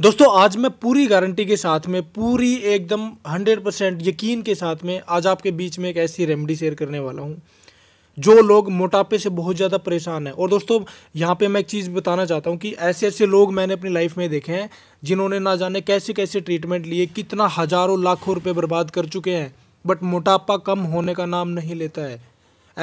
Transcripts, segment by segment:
दोस्तों आज मैं पूरी गारंटी के साथ में पूरी एकदम 100 परसेंट यकीन के साथ में आज आपके बीच में एक ऐसी रेमेडी शेयर करने वाला हूँ जो लोग मोटापे से बहुत ज़्यादा परेशान हैं और दोस्तों यहाँ पे मैं एक चीज़ बताना चाहता हूँ कि ऐसे ऐसे लोग मैंने अपनी लाइफ में देखे हैं जिन्होंने ना जाने कैसे कैसे ट्रीटमेंट लिए कितना हज़ारों लाखों रुपये बर्बाद कर चुके हैं बट मोटापा कम होने का नाम नहीं लेता है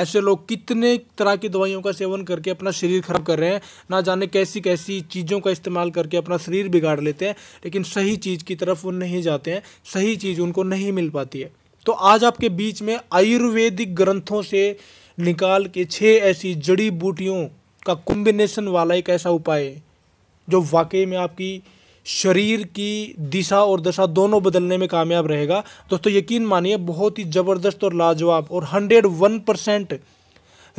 ऐसे लोग कितने तरह की दवाइयों का सेवन करके अपना शरीर खराब कर रहे हैं ना जाने कैसी कैसी चीज़ों का इस्तेमाल करके अपना शरीर बिगाड़ लेते हैं लेकिन सही चीज़ की तरफ वो नहीं जाते हैं सही चीज़ उनको नहीं मिल पाती है तो आज आपके बीच में आयुर्वेदिक ग्रंथों से निकाल के छः ऐसी जड़ी बूटियों का कॉम्बिनेशन वाला एक ऐसा उपाय जो वाकई में आपकी शरीर की दिशा और दशा दोनों बदलने में कामयाब रहेगा दोस्तों यकीन मानिए बहुत ही ज़बरदस्त और लाजवाब और हंड्रेड वन परसेंट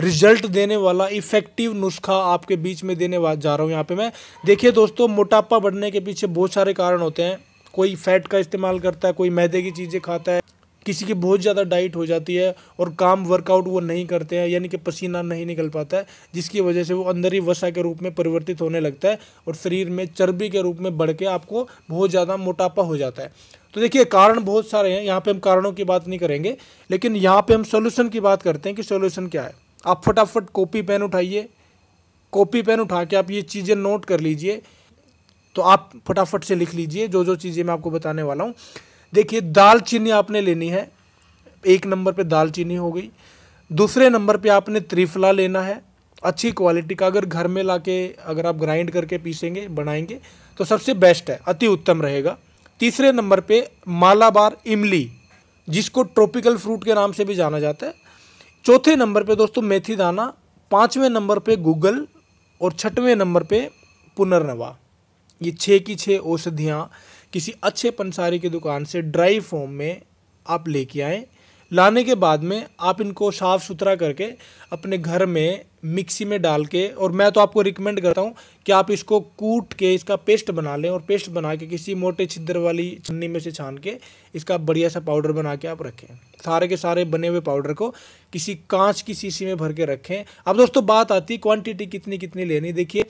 रिजल्ट देने वाला इफेक्टिव नुस्खा आपके बीच में देने जा रहा हूँ यहाँ पे मैं देखिए दोस्तों मोटापा बढ़ने के पीछे बहुत सारे कारण होते हैं कोई फैट का इस्तेमाल करता है कोई मैदे की चीज़ें खाता है किसी की बहुत ज़्यादा डाइट हो जाती है और काम वर्कआउट वो नहीं करते हैं यानी कि पसीना नहीं निकल पाता है जिसकी वजह से वो अंदर ही वसा के रूप में परिवर्तित होने लगता है और शरीर में चर्बी के रूप में बढ़ के आपको बहुत ज़्यादा मोटापा हो जाता है तो देखिए कारण बहुत सारे हैं यहाँ पर हम कारणों की बात नहीं करेंगे लेकिन यहाँ पर हम सोल्यूशन की बात करते हैं कि सोल्यूशन क्या है आप फटाफट कॉपी पेन उठाइए कॉपी पेन उठा के आप ये चीज़ें नोट कर लीजिए तो आप फटाफट से लिख लीजिए जो जो चीज़ें मैं आपको बताने वाला हूँ देखिए दालचीनी आपने लेनी है एक नंबर पे दालचीनी हो गई दूसरे नंबर पे आपने त्रिफला लेना है अच्छी क्वालिटी का अगर घर में लाके अगर आप ग्राइंड करके पीसेंगे बनाएंगे तो सबसे बेस्ट है अति उत्तम रहेगा तीसरे नंबर पे मालाबार इमली जिसको ट्रॉपिकल फ्रूट के नाम से भी जाना जाता है चौथे नंबर पे दोस्तों मेथी दाना पाँचवें नंबर पे गूगल और छठवें नंबर पे पुनर्नवा ये छः की छः औषधियाँ किसी अच्छे पंसारी की दुकान से ड्राई फॉर्म में आप लेके आएँ लाने के बाद में आप इनको साफ़ सुथरा करके अपने घर में मिक्सी में डाल के और मैं तो आपको रिकमेंड करता हूँ कि आप इसको कूट के इसका पेस्ट बना लें और पेस्ट बना के किसी मोटे छिद्र वाली छन्नी में से छान के इसका बढ़िया सा पाउडर बना के आप रखें सारे के सारे बने हुए पाउडर को किसी कांच की शीशी में भर के रखें अब दोस्तों बात आती है क्वांटिटी कितनी कितनी लेनी देखिए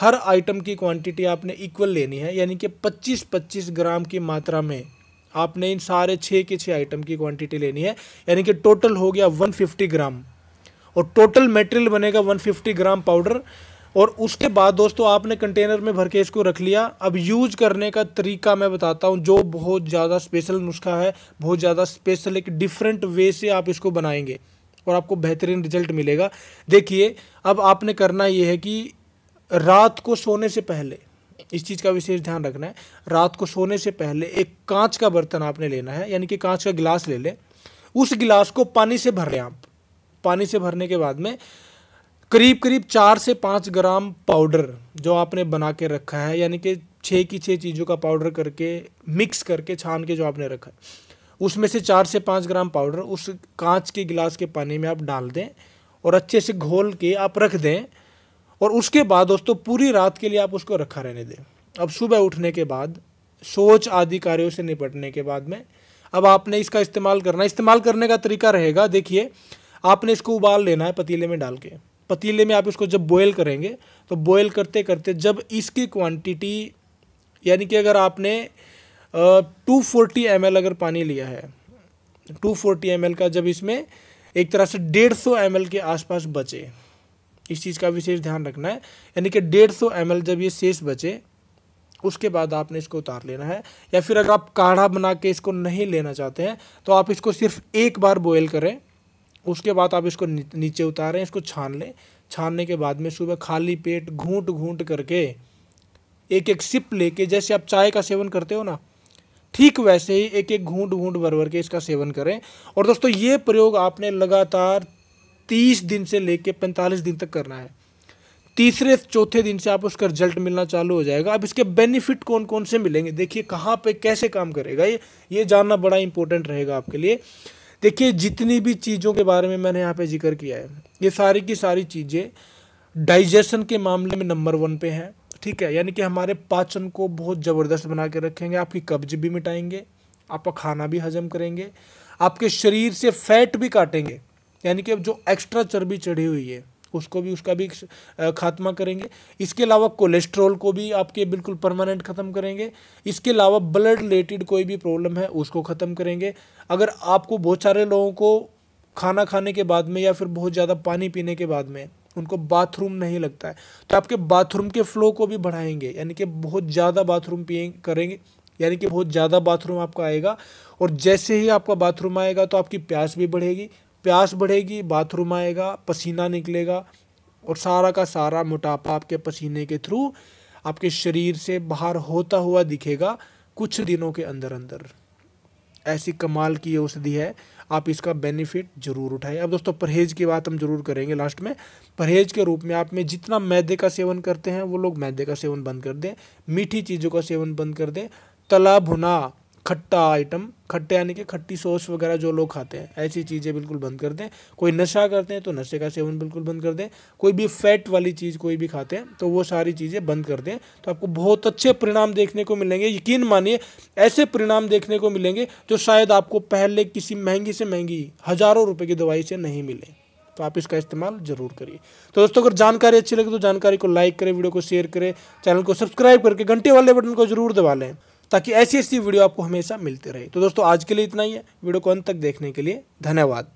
हर आइटम की क्वान्टिटी आपने इक्वल लेनी है यानी कि पच्चीस पच्चीस ग्राम की मात्रा में आपने इन सारे छः के छः आइटम की क्वांटिटी लेनी है यानी कि टोटल हो गया 150 ग्राम और टोटल मटेरियल बनेगा 150 ग्राम पाउडर और उसके बाद दोस्तों आपने कंटेनर में भर के इसको रख लिया अब यूज करने का तरीका मैं बताता हूँ जो बहुत ज़्यादा स्पेशल नुस्खा है बहुत ज़्यादा स्पेशल एक डिफरेंट वे से आप इसको बनाएंगे और आपको बेहतरीन रिजल्ट मिलेगा देखिए अब आपने करना ये है कि रात को सोने से पहले इस चीज़ का विशेष ध्यान रखना है रात को सोने से पहले एक कांच का बर्तन आपने लेना है यानी कि कांच का गिलास ले लें उस गिलास को पानी से भर लें आप पानी से भरने के बाद में करीब करीब चार से पाँच ग्राम पाउडर जो आपने बना के रखा है यानी कि छः की छः चीज़ों का पाउडर करके मिक्स करके छान के जो आपने रखा है उसमें से चार से पाँच ग्राम पाउडर उस कांच के गिलास के पानी में आप डाल दें और अच्छे से घोल के आप रख दें और उसके बाद दोस्तों पूरी रात के लिए आप उसको रखा रहने दें अब सुबह उठने के बाद सोच आदि कार्यों से निपटने के बाद में अब आपने इसका इस्तेमाल करना इस्तेमाल करने का तरीका रहेगा देखिए आपने इसको उबाल लेना है पतीले में डाल के पतीले में आप इसको जब बॉयल करेंगे तो बॉयल करते करते जब इसकी क्वांटिटी यानी कि अगर आपने टू फोर्टी एम अगर पानी लिया है टू फोर्टी एम का जब इसमें एक तरह से डेढ़ सौ एम के आसपास बचे इस चीज़ का विशेष ध्यान रखना है यानी कि डेढ़ सौ एम जब ये शेष बचे उसके बाद आपने इसको उतार लेना है या फिर अगर आप काढ़ा बना के इसको नहीं लेना चाहते हैं तो आप इसको सिर्फ एक बार बॉयल करें उसके बाद आप इसको नीचे उतारें इसको छान लें छानने के बाद में सुबह खाली पेट घूंट घूंट करके एक एक सिप लेके जैसे आप चाय का सेवन करते हो ना ठीक वैसे ही एक एक घूंट घूंट भर भर के इसका सेवन करें और दोस्तों ये प्रयोग आपने लगातार तीस दिन से लेके पैंतालीस दिन तक करना है तीसरे चौथे दिन से आप उसका रिजल्ट मिलना चालू हो जाएगा अब इसके बेनिफिट कौन कौन से मिलेंगे देखिए कहाँ पे कैसे काम करेगा ये ये जानना बड़ा इंपॉर्टेंट रहेगा आपके लिए देखिए जितनी भी चीज़ों के बारे में मैंने यहाँ पे जिक्र किया है ये सारी की सारी चीज़ें डाइजेशन के मामले में नंबर वन पे हैं ठीक है यानी कि हमारे पाचन को बहुत ज़बरदस्त बना के रखेंगे आपकी कब्ज भी मिटाएंगे आपका खाना भी हजम करेंगे आपके शरीर से फैट भी काटेंगे यानी कि अब जो एक्स्ट्रा चर्बी चढ़ी हुई है उसको भी उसका भी खात्मा करेंगे इसके अलावा कोलेस्ट्रॉल को भी आपके बिल्कुल परमानेंट ख़त्म करेंगे इसके अलावा ब्लड रिलेटेड कोई भी प्रॉब्लम है उसको ख़त्म करेंगे अगर आपको बहुत सारे लोगों को खाना खाने के बाद में या फिर बहुत ज़्यादा पानी पीने के बाद में उनको बाथरूम नहीं लगता है तो आपके बाथरूम के फ्लो को भी बढ़ाएंगे यानी कि बहुत ज़्यादा बाथरूम पिए करेंगे यानी कि बहुत ज़्यादा बाथरूम आपका आएगा और जैसे ही आपका बाथरूम आएगा तो आपकी प्यास भी बढ़ेगी प्यास बढ़ेगी बाथरूम आएगा पसीना निकलेगा और सारा का सारा मोटापा आपके पसीने के थ्रू आपके शरीर से बाहर होता हुआ दिखेगा कुछ दिनों के अंदर अंदर ऐसी कमाल की औषधि है आप इसका बेनिफिट जरूर उठाएं अब दोस्तों परहेज की बात हम जरूर करेंगे लास्ट में परहेज के रूप में आप में जितना मैदे का सेवन करते हैं वो लोग मैदे का सेवन बंद कर दें मीठी चीज़ों का सेवन बंद कर दें तला भुना खट्टा आइटम खट्टे यानी कि खट्टी सॉस वगैरह जो लोग खाते हैं ऐसी चीज़ें बिल्कुल बंद कर दें कोई नशा करते हैं तो नशे का सेवन बिल्कुल बंद कर दें कोई भी फैट वाली चीज़ कोई भी खाते हैं तो वो सारी चीज़ें बंद कर दें तो आपको बहुत अच्छे परिणाम देखने को मिलेंगे यकीन मानिए ऐसे परिणाम देखने को मिलेंगे जो शायद आपको पहले किसी महंगी से महंगी हज़ारों रुपये की दवाई से नहीं मिले तो आप इसका इस्तेमाल जरूर करिए तो दोस्तों अगर जानकारी अच्छी लगे तो जानकारी को लाइक करें वीडियो को शेयर करें चैनल को सब्सक्राइब करके घंटे वाले बटन को जरूर दबा लें ताकि ऐसी ऐसी वीडियो आपको हमेशा मिलती रहे तो दोस्तों आज के लिए इतना ही है वीडियो को अंत तक देखने के लिए धन्यवाद